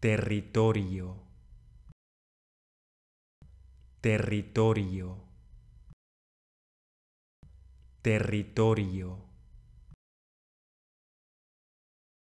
territorio, territorio, territorio.